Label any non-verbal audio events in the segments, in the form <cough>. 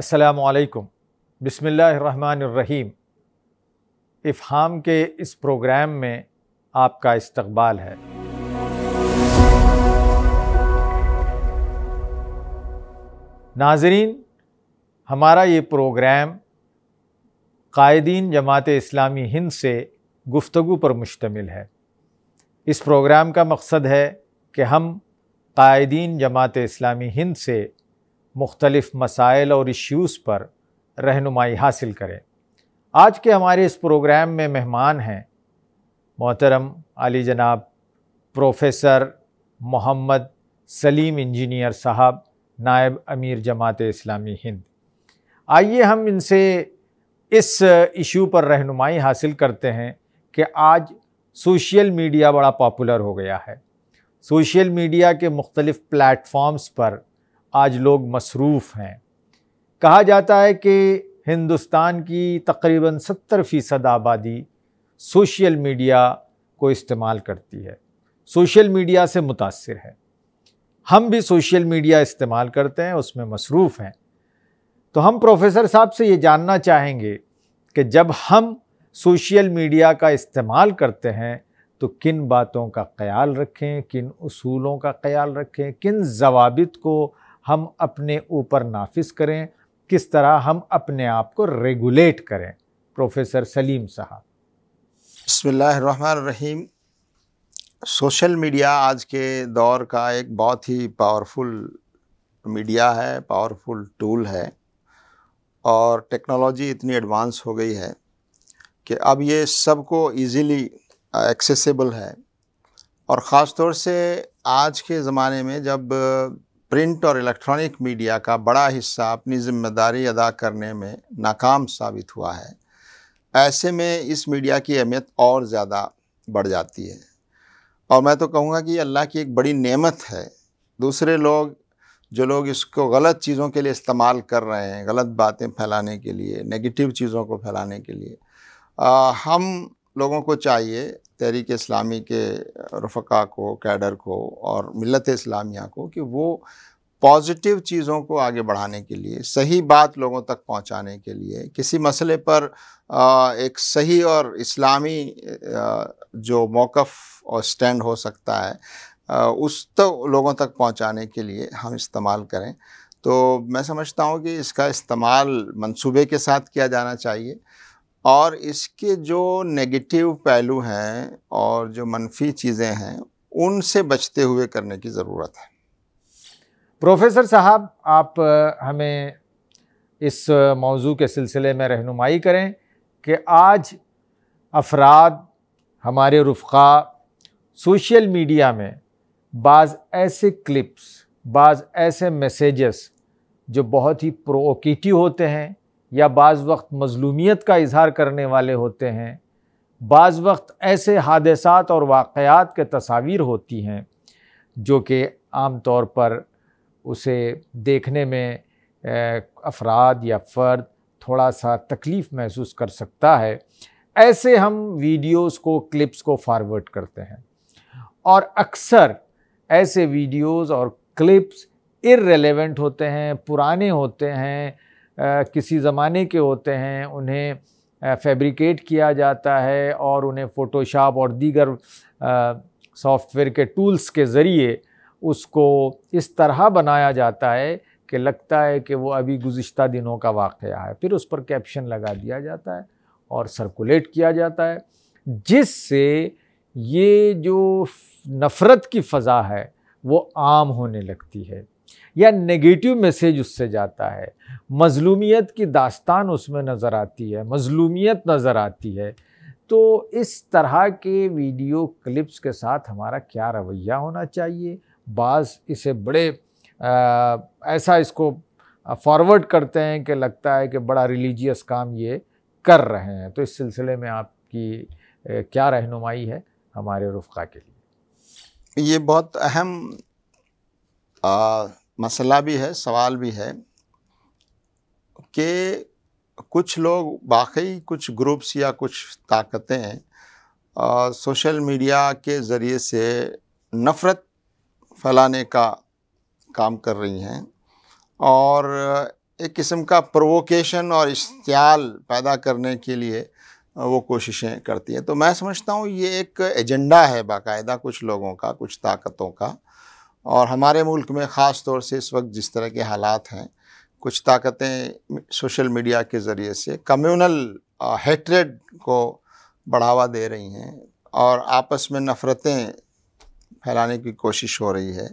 अस्सलाम बसमीम इफ़ाम के इस प्रोग्राम में आपका इस्तबाल है नाजरीन हमारा ये प्रोग्राम कायदीन जमात इस्लामी हिंद से गुफ्तु पर मुश्तमिल है इस प्रोग्राम का मकसद है कि हम कायदीन जमात इस्लामी हिंद से मुख्तलिफ़ मसाइल और इश्यूज़ पर रहनुमाई हासिल करें आज के हमारे इस प्रोग्राम में मेहमान हैं मोहतरम आली जनाब प्रोफेसर मोहम्मद सलीम इंजीनियर साहब नायब अमीर जमात इस्लामी हिंद आइए हम इनसे इस इशू पर रहनुमाई हासिल करते हैं कि आज सोशल मीडिया बड़ा पॉपुलर हो गया है सोशल मीडिया के मुख्तलिफ़ प्लेटफॉर्म्स पर आज लोग मसरूफ़ हैं कहा जाता है कि हिंदुस्तान की तकरीबन 70 फ़ीसद आबादी सोशल मीडिया को इस्तेमाल करती है सोशल मीडिया से मुतासर है हम भी सोशल मीडिया इस्तेमाल करते हैं उसमें मसरूफ़ हैं तो हम प्रोफेसर साहब से ये जानना चाहेंगे कि जब हम सोशल मीडिया का इस्तेमाल करते हैं तो किन बातों का ख्याल रखें किन असूलों का ख्याल रखें किन जवाबित को हम अपने ऊपर नाफिस करें किस तरह हम अपने आप को रेगुलेट करें प्रोफेसर सलीम साहब बसमीम सोशल मीडिया आज के दौर का एक बहुत ही पावरफुल मीडिया है पावरफुल टूल है और टेक्नोलॉजी इतनी एडवांस हो गई है कि अब ये सबको इजीली एक्सेसिबल है और ख़ास तौर से आज के ज़माने में जब प्रिंट और इलेक्ट्रॉनिक मीडिया का बड़ा हिस्सा अपनी जिम्मेदारी अदा करने में नाकाम साबित हुआ है ऐसे में इस मीडिया की अहमियत और ज़्यादा बढ़ जाती है और मैं तो कहूँगा कि अल्लाह की एक बड़ी नेमत है दूसरे लोग जो लोग इसको गलत चीज़ों के लिए इस्तेमाल कर रहे हैं गलत बातें फैलाने के लिए नेगेटिव चीज़ों को फैलाने के लिए आ, हम लोगों को चाहिए तहरीक इस्लामी के रफ़ा को कैडर को और मिलत इस्लामिया को कि वो पॉजिटिव चीज़ों को आगे बढ़ाने के लिए सही बात लोगों तक पहुंचाने के लिए किसी मसले पर एक सही और इस्लामी जो मौक़ और स्टैंड हो सकता है उस तो लोगों तक पहुंचाने के लिए हम इस्तेमाल करें तो मैं समझता हूं कि इसका इस्तेमाल मंसूबे के साथ किया जाना चाहिए और इसके जो नेगेटिव पहलू हैं और जो मनफी चीज़ें हैं उनसे बचते हुए करने की ज़रूरत है प्रोफेसर साहब आप हमें इस मौजू के सिलसिले में रहनुमाई करें कि आज अफराद हमारे रुफ़ा सोशल मीडिया में बाज़ ऐसे क्लिप्स बाज़ ऐसे मैसेजेस जो बहुत ही प्रोवोकेटिव होते हैं या बाज़ वक्त मजलूमियत का इजहार करने वाले होते हैं बाज़ वक्त ऐसे हादसात और वाकयात के तस्वीर होती हैं जो कि आम तौर पर उसे देखने में अफराद या फ़र्द थोड़ा सा तकलीफ़ महसूस कर सकता है ऐसे हम वीडियोस को क्लिप्स को फॉरवर्ड करते हैं और अक्सर ऐसे वीडियोस और क्लिप्स इरेलीवेंट होते हैं पुराने होते हैं किसी ज़माने के होते हैं उन्हें फैब्रिकेट किया जाता है और उन्हें फ़ोटोशॉप और दीगर सॉफ्टवेयर के टूल्स के ज़रिए उसको इस तरह बनाया जाता है कि लगता है कि वो अभी गुज्त दिनों का वाक़ है फिर उस पर कैप्शन लगा दिया जाता है और सर्कुलेट किया जाता है जिससे ये जो नफ़रत की फ़ज़ा है वो आम होने लगती है या नेगेटिव मैसेज उससे जाता है मज़लूमियत की दास्तान उसमें नज़र आती है मज़लूमियत नज़र आती है तो इस तरह के वीडियो क्लिप्स के साथ हमारा क्या रवैया होना चाहिए बाज इसे बड़े आ, ऐसा इसको फॉरवर्ड करते हैं कि लगता है कि बड़ा रिलीजियस काम ये कर रहे हैं तो इस सिलसिले में आपकी क्या रहनुमाई है हमारे रुफ़ा के लिए ये बहुत अहम मसला भी है सवाल भी है कि कुछ लोग वाकई कुछ ग्रुप्स या कुछ ताकतें सोशल मीडिया के ज़रिए से नफ़रत फैलाने का काम कर रही हैं और एक किस्म का प्रोवोकेशन और इश्तियाल पैदा करने के लिए वो कोशिशें करती हैं तो मैं समझता हूँ ये एक एजेंडा है बाकायदा कुछ लोगों का कुछ ताकतों का और हमारे मुल्क में ख़ास तौर से इस वक्त जिस तरह के हालात हैं कुछ ताकतें सोशल मीडिया के ज़रिए से कम्यूनल हेट्रेड को बढ़ावा दे रही हैं और आपस में नफ़रतें फैलाने की कोशिश हो रही है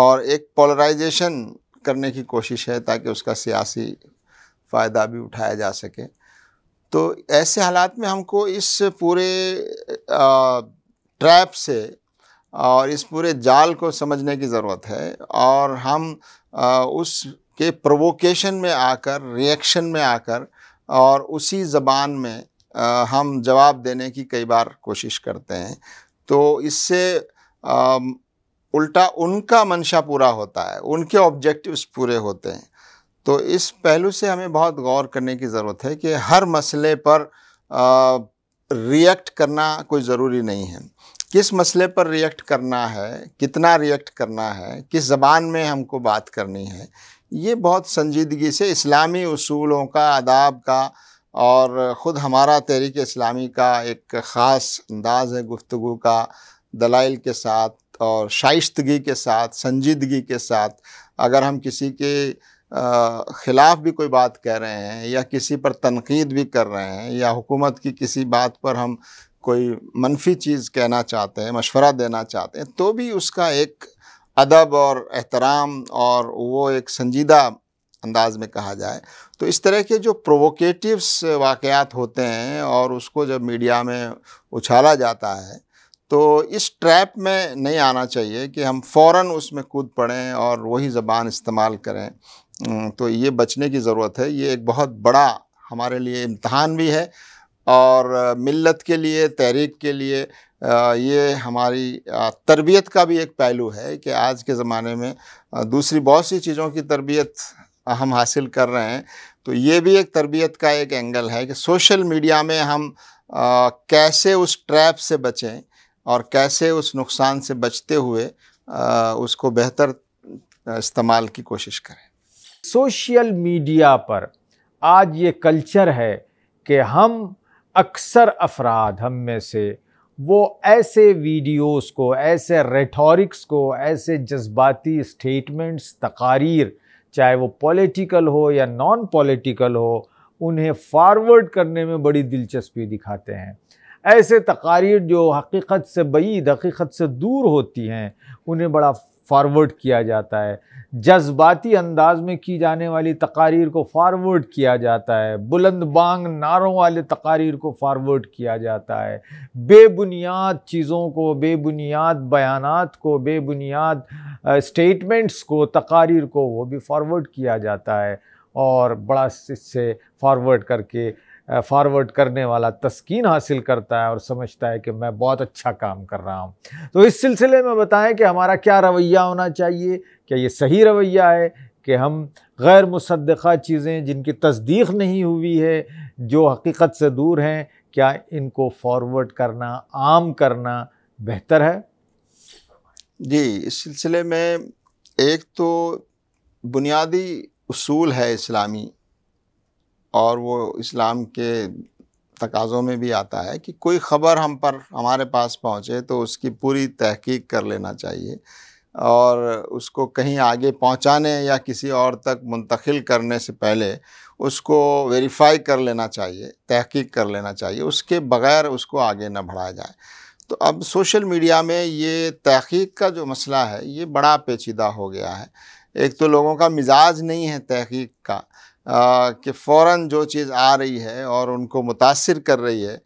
और एक पोलराइजेशन करने की कोशिश है ताकि उसका सियासी फ़ायदा भी उठाया जा सके तो ऐसे हालात में हमको इस पूरे ट्रैप से और इस पूरे जाल को समझने की ज़रूरत है और हम उसके प्रोवोकेशन में आकर रिएक्शन में आकर और उसी ज़बान में हम जवाब देने की कई बार कोशिश करते हैं तो इससे उल्टा उनका मंशा पूरा होता है उनके ऑब्जेक्टिव्स पूरे होते हैं तो इस पहलू से हमें बहुत गौर करने की ज़रूरत है कि हर मसले पर रिएक्ट करना कोई ज़रूरी नहीं है किस मसले पर रिएक्ट करना है कितना रिएक्ट करना है किस ज़बान में हमको बात करनी है ये बहुत संजीदगी से इस्लामी असूलों का आदाब का और ख़ुद हमारा तहरीक इस्लामी का एक ख़ास अंदाज़ है गुफ्तु का दलाइल के साथ और शाइस्तगी के साथ संजीदगी के साथ अगर हम किसी के ख़िलाफ़ भी कोई बात कह रहे हैं या किसी पर तनकीद भी कर रहे हैं या हुकूमत की किसी बात पर हम कोई मनफी चीज़ कहना चाहते हैं मशवरा देना चाहते हैं तो भी उसका एक अदब और एहतराम और वो एक संजीदा अंदाज में कहा जाए तो इस तरह के जो प्रोवोकेटिव्स वाक़ होते हैं और उसको जब मीडिया में उछाला जाता है तो इस ट्रैप में नहीं आना चाहिए कि हम फ़ौर उसमें कूद पड़ें और वही ज़बान इस्तेमाल करें तो ये बचने की ज़रूरत है ये एक बहुत बड़ा हमारे लिए इम्तहान भी है और मिलत के लिए तहरीक के लिए ये हमारी तरबियत का भी एक पहलू है कि आज के ज़माने में दूसरी बहुत सी चीज़ों की तरबियत हम हासिल कर रहे हैं तो ये भी एक तरबियत का एक एंगल है कि सोशल मीडिया में हम कैसे उस ट्रैप से बचें और कैसे उस नुकसान से बचते हुए आ, उसको बेहतर इस्तेमाल की कोशिश करें सोशल मीडिया पर आज ये कल्चर है कि हम अक्सर अफराद हम में से वो ऐसे वीडियोस को ऐसे रेटॉरिक्स को ऐसे जज्बाती स्टेटमेंट्स तकारीर चाहे वो पॉलिटिकल हो या नॉन पॉलिटिकल हो उन्हें फॉरवर्ड करने में बड़ी दिलचस्पी दिखाते हैं ऐसे तकारीर जो हकीकत से बीद हकीकत से दूर होती हैं उन्हें बड़ा फारवर्ड किया जाता है जज्बाती अंदाज में की जाने वाली तकारीर को फारवर्ड किया जाता है बुलंद बांग नारों वाले तकारीर को फॉरवर्ड किया जाता है बेबुनियाद चीज़ों को बेबुनियाद बयानात को बेबुनियाद स्टेटमेंट्स को तकारीर को वो भी फारवर्ड किया जाता है और बड़ा इससे फारवर्ड करके फॉरवर्ड करने वाला तस्कीन हासिल करता है और समझता है कि मैं बहुत अच्छा काम कर रहा हूँ तो इस सिलसिले में बताएं कि हमारा क्या रवैया होना चाहिए क्या ये सही रवैया है कि हम गैर मुसदा चीज़ें जिनकी तस्दीक नहीं हुई है जो हकीकत से दूर हैं क्या इनको फॉरवर्ड करना आम करना बेहतर है जी इस सिलसिले में एक तो बुनियादी असूल है इस्लामी और वो इस्लाम के तकाज़ों में भी आता है कि कोई ख़बर हम पर हमारे पास पहुँचे तो उसकी पूरी तहकीक कर लेना चाहिए और उसको कहीं आगे पहुँचाने या किसी और तक मुंतकिल करने से पहले उसको वेरीफाई कर लेना चाहिए तहकीक कर लेना चाहिए उसके बग़ैर उसको आगे न बढ़ाया जाए तो अब सोशल मीडिया में ये तहकीक का जो मसला है ये बड़ा पेचीदा हो गया है एक तो लोगों का मिजाज नहीं है तहकीक का कि फ़ौर जो चीज़ आ रही है और उनको मुतासर कर रही है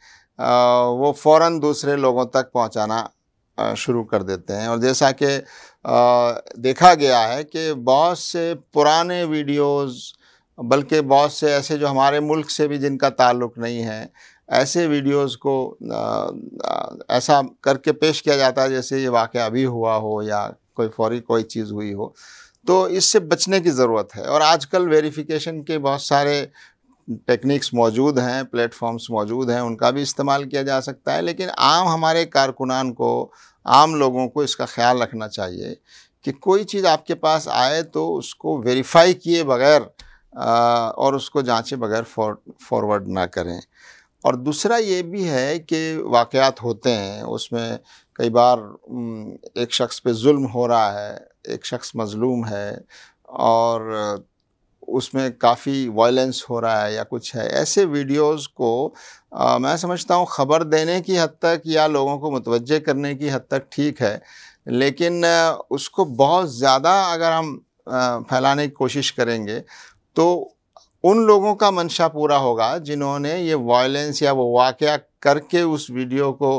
वो फ़ौर दूसरे लोगों तक पहुँचाना शुरू कर देते हैं और जैसा कि देखा गया है कि बहुत से पुराने वीडियोस बल्कि बहुत से ऐसे जो हमारे मुल्क से भी जिनका ताल्लुक़ नहीं है ऐसे वीडियोस को आ, ऐसा करके पेश किया जाता है जैसे ये वाक़ अभी हुआ हो या कोई फौरी कोई चीज़ हुई हो तो इससे बचने की ज़रूरत है और आजकल वेरिफिकेशन के बहुत सारे टेक्निक्स मौजूद हैं प्लेटफॉर्म्स मौजूद हैं उनका भी इस्तेमाल किया जा सकता है लेकिन आम हमारे कारकुनान को आम लोगों को इसका ख्याल रखना चाहिए कि कोई चीज़ आपके पास आए तो उसको वेरीफाई किए बगैर और उसको जांचे बगैर फॉर फॉरवर्ड ना करें और दूसरा ये भी है कि वाक़ होते हैं उसमें कई बार एक शख्स पे जुल्म हो रहा है एक शख्स मज़लूम है और उसमें काफ़ी वायलेंस हो रहा है या कुछ है ऐसे वीडियोस को आ, मैं समझता हूँ ख़बर देने की हद तक या लोगों को मुतवजह करने की हद तक ठीक है लेकिन उसको बहुत ज़्यादा अगर हम फैलाने की कोशिश करेंगे तो उन लोगों का मंशा पूरा होगा जिन्होंने ये वायलेंस या वो वाक़ करके उस वीडियो को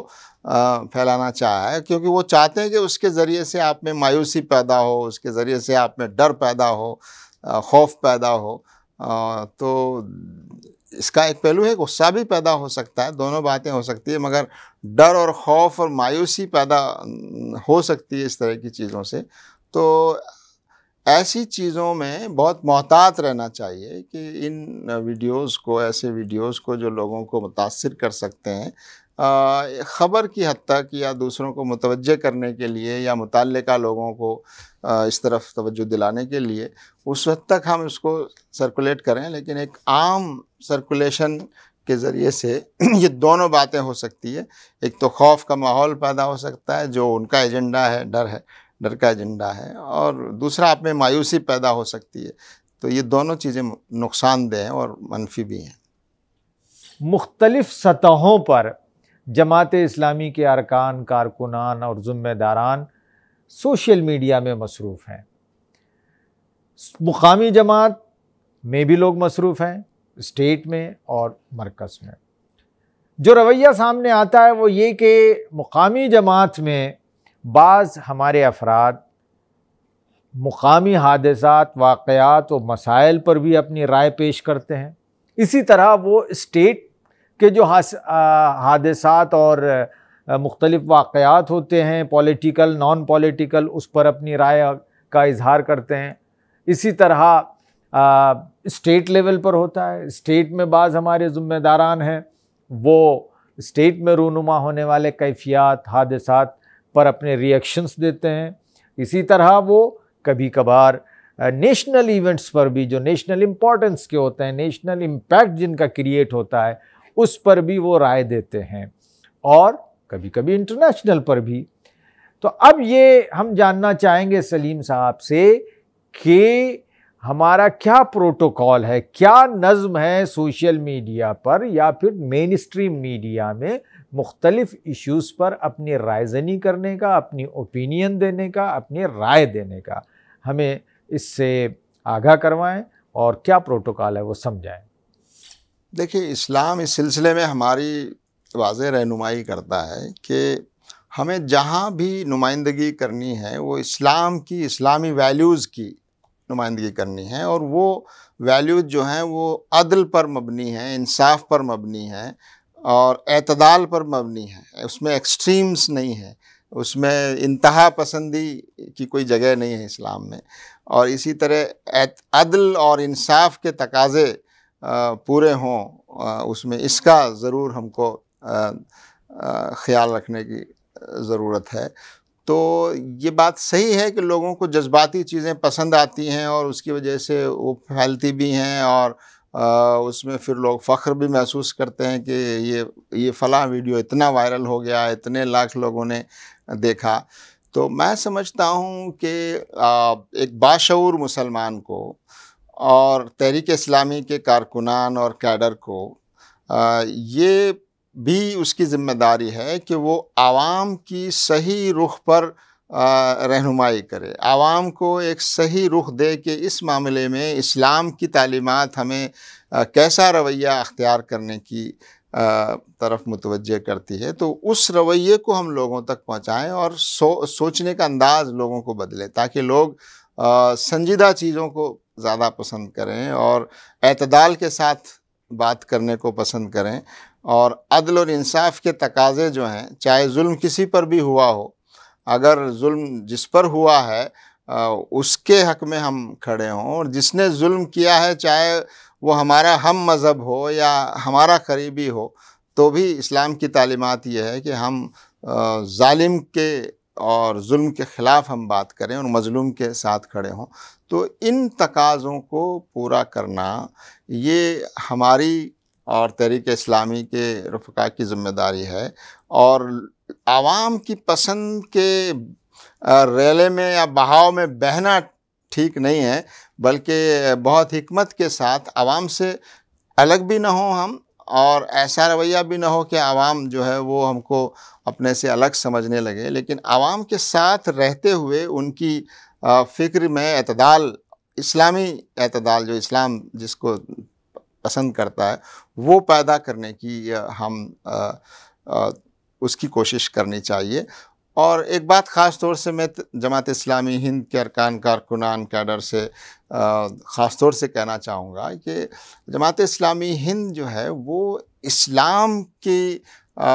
फैलाना चाहा है क्योंकि वो चाहते हैं कि उसके ज़रिए से आप में मायूसी पैदा हो उसके ज़रिए से आप में डर पैदा हो खौफ पैदा हो तो इसका एक पहलू है गुस्सा भी पैदा हो सकता है दोनों बातें हो सकती है मगर डर और खौफ और मायूसी पैदा हो सकती है इस तरह की चीज़ों से तो ऐसी चीज़ों में बहुत मोहतात रहना चाहिए कि इन वीडियोस को ऐसे वीडियोस को जो लोगों को मुतासर कर सकते हैं ख़बर की हद तक या दूसरों को मुतवजह करने के लिए या मुतल लोगों को आ, इस तरफ तवज्जो दिलाने के लिए उस हद तक हम इसको सर्कुलेट करें लेकिन एक आम सर्कुलेशन के ज़रिए से <clears throat> ये दोनों बातें हो सकती है एक तो खौफ का माहौल पैदा हो सकता है जो उनका एजेंडा है डर है डर का एजेंडा है और दूसरा आप में मायूसी पैदा हो सकती है तो ये दोनों चीज़ें नुकसानदेह हैं और मनफी भी हैं मुख्तलिफ सतहों पर जमात इस्लामी के अरकान कारकुनान और ज़िम्मेदारान सोशल मीडिया में मसरूफ़ हैं मुकामी जमात में भी लोग मसरूफ़ हैं स्टेट में और मरकज़ में जो रवैया सामने आता है वो ये कि मुकामी जमात में बाज़ हमारे अफराद मुकामी हादसा वाक़ात व मसाइल पर भी अपनी राय पेश करते हैं इसी तरह वो स्टेट के जो हादसा और मुख्तलिफ़ वाक़ात होते हैं पॉलिटिकल नॉन पॉलिटिकल उस पर अपनी राय का इजहार करते हैं इसी तरह इस्टेट स्टेट लेवल पर होता है स्टेट में बाज़ हमारे ज़िम्मेदारान हैं वो स्टेट में रूनुमा होने वाले कैफियात हादसात पर अपने रिएक्शंस देते हैं इसी तरह वो कभी कभार नेशनल इवेंट्स पर भी जो नेशनल इम्पॉर्टेंस के होते हैं नेशनल इम्पैक्ट जिनका क्रिएट होता है उस पर भी वो राय देते हैं और कभी कभी इंटरनेशनल पर भी तो अब ये हम जानना चाहेंगे सलीम साहब से कि हमारा क्या प्रोटोकॉल है क्या नज़म है सोशल मीडिया पर या फिर मेन स्ट्रीम मीडिया में मुख्तलिफ़ इश्यूज़ पर अपनी रायजनी करने का अपनी ओपिनियन देने का अपनी राय देने का हमें इससे आगाह करवाएं और क्या प्रोटोकॉल है वो समझाएं देखिए इस्लाम इस सिलसिले में हमारी वाज रहनुमाई करता है कि हमें जहाँ भी नुमाइंदगी करनी है वो इस्लाम की इस्लामी वैल्यूज़ की नुमाइंदगी करनी है और वो वैल्यूज़ जो हैं वो अदल पर मबनी हैं इंसाफ पर मबनी हैं और अतदाल पर मबनी है उसमें एक्सट्रीम्स नहीं है उसमें इंतहा पसंदी की कोई जगह नहीं है इस्लाम में और इसी तरह अदल और इंसाफ के तकाजे पूरे हों उसमें इसका ज़रूर हमको ख्याल रखने की ज़रूरत है तो ये बात सही है कि लोगों को जज्बाती चीज़ें पसंद आती हैं और उसकी वजह से वो फैलती भी हैं और आ, उसमें फिर लोग फ़ख्र भी महसूस करते हैं कि ये ये फ़लाँ वीडियो इतना वायरल हो गया इतने लाख लोगों ने देखा तो मैं समझता हूँ कि एक बाशूर मुसलमान को और तहरीक इस्लामी के कारकुनान और कैडर को आ, ये भी उसकी ज़िम्मेदारी है कि वो आवाम की सही रुख पर रहनुमाई करे आवाम को एक सही रुख दे कि इस मामले में इस्लाम की तालीमत हमें आ, कैसा रवैया अख्तियार करने की आ, तरफ मुतवजह करती है तो उस रवैये को हम लोगों तक पहुँचाएँ और सो, सोचने का अंदाज़ लोगों को बदले ताकि लोग आ, संजीदा चीज़ों को ज़्यादा पसंद करें और अतदाल के साथ बात करने को पसंद करें और अदल और इंसाफ के तकाजे जो हैं चाहे जुल्म किसी पर भी हुआ हो अगर जुल्म जिस पर हुआ है उसके हक में हम खड़े हों और जिसने जुल्म किया है चाहे वो हमारा हम मज़हब हो या हमारा करीबी हो तो भी इस्लाम की तालीमत ये है कि हम जालिम के और जुल्म के ख़िलाफ़ हम बात करें और मज़लूम के साथ खड़े हों तो इन तकाज़ों को पूरा करना ये हमारी और तहरीक इस्लामी के रफका की ज़िम्मेदारी है और आवाम की पसंद के रैले में या बहाव में बहना ठीक नहीं है बल्कि बहुत हमत के साथ आवाम से अलग भी ना हो हम और ऐसा रवैया भी ना हो कि आवाम जो है वो हमको अपने से अलग समझने लगे लेकिन आवाम के साथ रहते हुए उनकी फ़िक्र में अतदाल इस्लामी अतदाल जो इस्लाम जिसको पसंद करता है वो पैदा करने की हम आ, आ, उसकी कोशिश करनी चाहिए और एक बात ख़ास तौर से मैं जमात इस्लामी हिंद के अरकान कारकुनान कैडर से ख़ास तौर से कहना चाहूँगा कि जमात इस्लामी हिंद जो है वो इस्लाम की आ,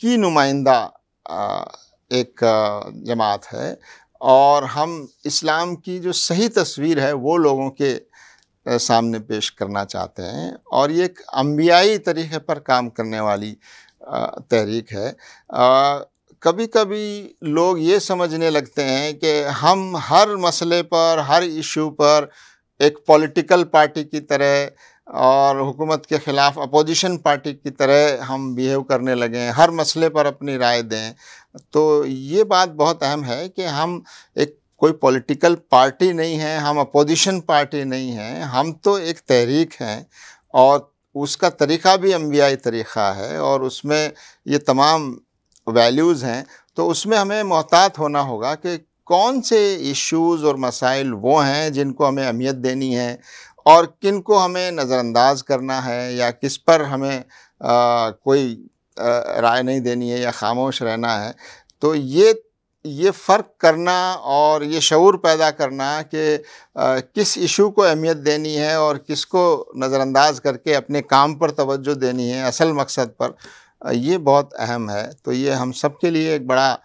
की नुमाइंदा एक जमात है और हम इस्लाम की जो सही तस्वीर है वो लोगों के सामने पेश करना चाहते हैं और ये एक अम्बियाई तरीके पर काम करने वाली तहरीक है कभी कभी लोग ये समझने लगते हैं कि हम हर मसले पर हर इशू पर एक पॉलिटिकल पार्टी की तरह और हुकूमत के ख़िलाफ़ अपोजिशन पार्टी की तरह हम बिहेव करने लगे हैं हर मसले पर अपनी राय दें तो ये बात बहुत अहम है कि हम एक कोई पॉलिटिकल पार्टी नहीं है हम अपोजिशन पार्टी नहीं हैं हम तो एक तहरीक हैं और उसका तरीक़ा भी एम तरीक़ा है और उसमें ये तमाम वैल्यूज़ हैं तो उसमें हमें मोहतात होना होगा कि कौन से इश्यूज़ और मसाइल वो हैं जिनको हमें अहमियत देनी है और किन को हमें नज़रअंदाज करना है या किस पर हमें आ, कोई आ, राय नहीं देनी है या खामोश रहना है तो ये ये फ़र्क करना और ये शूर पैदा करना कि किस इशू को अहमियत देनी है और किसको नज़रअंदाज करके अपने काम पर तवज्जो देनी है असल मकसद पर ये बहुत अहम है तो ये हम सब के लिए एक बड़ा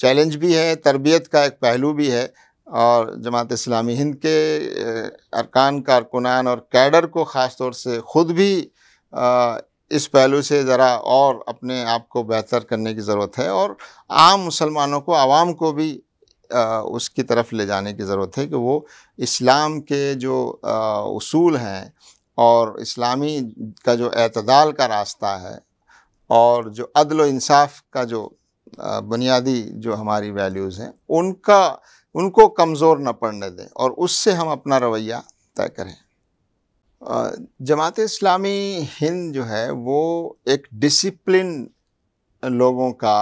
चैलेंज भी है तरबियत का एक पहलू भी है और जमात इस्लामी हिंद के अरकान कारकुनान और कैडर को ख़ास तौर से ख़ुद भी इस पहलू से ज़रा और अपने आप को बेहतर करने की ज़रूरत है और आम मुसलमानों को आवाम को भी आ, उसकी तरफ ले जाने की ज़रूरत है कि वो इस्लाम के जो असूल हैं और इस्लामी का जो अतदाल का रास्ता है और जो अदल इंसाफ का जो बुनियादी जो हमारी वैल्यूज़ हैं उनका उनको कमज़ोर न पड़ने दें और उससे हम अपना रवैया तय करें जमात इस्लामी हिंद जो है वो एक डिसिप्लिन लोगों का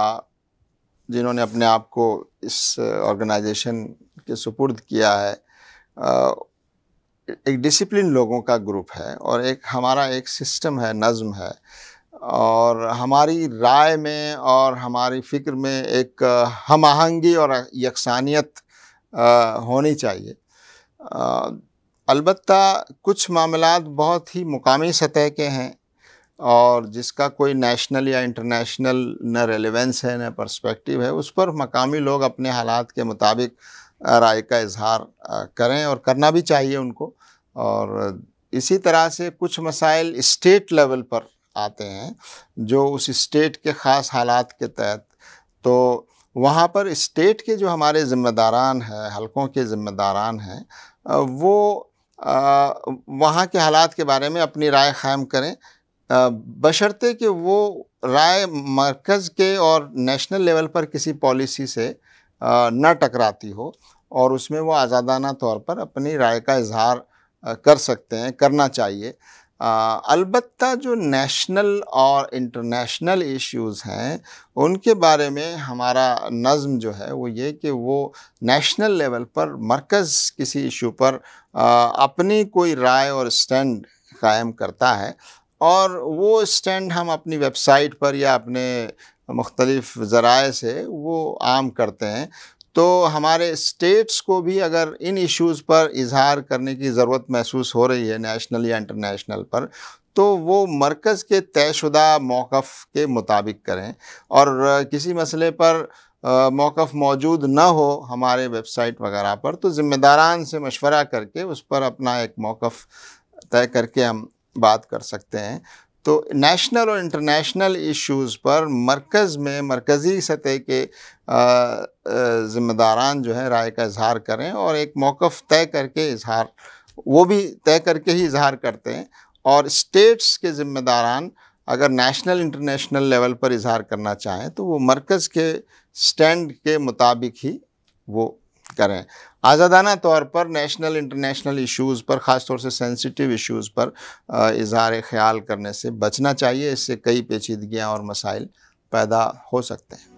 जिन्होंने अपने आप को इस ऑर्गेनाइजेशन के सुपुर्द किया है एक डिसिप्लिन लोगों का ग्रुप है और एक हमारा एक सिस्टम है नज़म है और हमारी राय में और हमारी फ़िक्र में एक हम आहंगी और यकसानियत होनी चाहिए अलबत् कुछ मामला बहुत ही मुकामी सतह के हैं और जिसका कोई नेशनल या इंटरनेशनल न रेलिवेंस है न पर्सपेक्टिव है उस पर मकामी लोग अपने हालात के मुताबिक राय का इजहार करें और करना भी चाहिए उनको और इसी तरह से कुछ मसाइल स्टेट लेवल पर आते हैं जो उस स्टेट के ख़ास हालात के तहत तो वहाँ पर स्टेट के जो हमारे ज़िम्मेदारान हैं हलकों के ज़िम्मेदारान हैं वो वहाँ के हालात के बारे में अपनी राय क़ायम करें बशर्ते कि वो राय मरकज़ के और नेशनल लेवल पर किसी पॉलिसी से न टकराती हो और उसमें वो आज़ादाना तौर पर अपनी राय का इजहार कर सकते हैं करना चाहिए अलबत् जो नेशनल और इंटरनेशनल इश्यूज़ हैं उनके बारे में हमारा नज़म जो है वो ये कि वो नेशनल लेवल पर मरकज़ किसी इशू पर आ, अपनी कोई राय और स्टैंड कायम करता है और वो स्टैंड हम अपनी वेबसाइट पर या अपने मुख्तलिफ़ ज़राए से वो आम करते हैं तो हमारे स्टेट्स को भी अगर इन इश्यूज़ पर इजहार करने की ज़रूरत महसूस हो रही है नेशनल या इंटरनेशनल पर तो वो मरकज़ के तयशुदा मौक़ के मुताबिक करें और किसी मसले पर मौक़ मौजूद ना हो हमारे वेबसाइट वगैरह पर तो ज़िम्मेदारान से मशवरा करके उस पर अपना एक मौक़ तय करके हम बात कर सकते हैं तो नेशनल और इंटरनेशनल इश्यूज़ पर मरकज़ में मरकज़ी सतह के ज़िम्मेदारान जो है राय का इजहार करें और एक मौक़ तय करके इजहार वो भी तय करके ही इजहार करते हैं और स्टेट्स के ज़िम्मेदारान अगर नेशनल इंटरनेशनल लेवल पर इजहार करना चाहें तो वो मरकज़ के स्टैंड के मुताबिक ही वो करें आज़ादाना तौर पर नेशनल इंटरनेशनल इश्यूज़ पर ख़ास तौर से सेंसिटिव इश्यूज़ पर इजहार ख्याल करने से बचना चाहिए इससे कई पेचीदगियाँ और मसाइल पैदा हो सकते हैं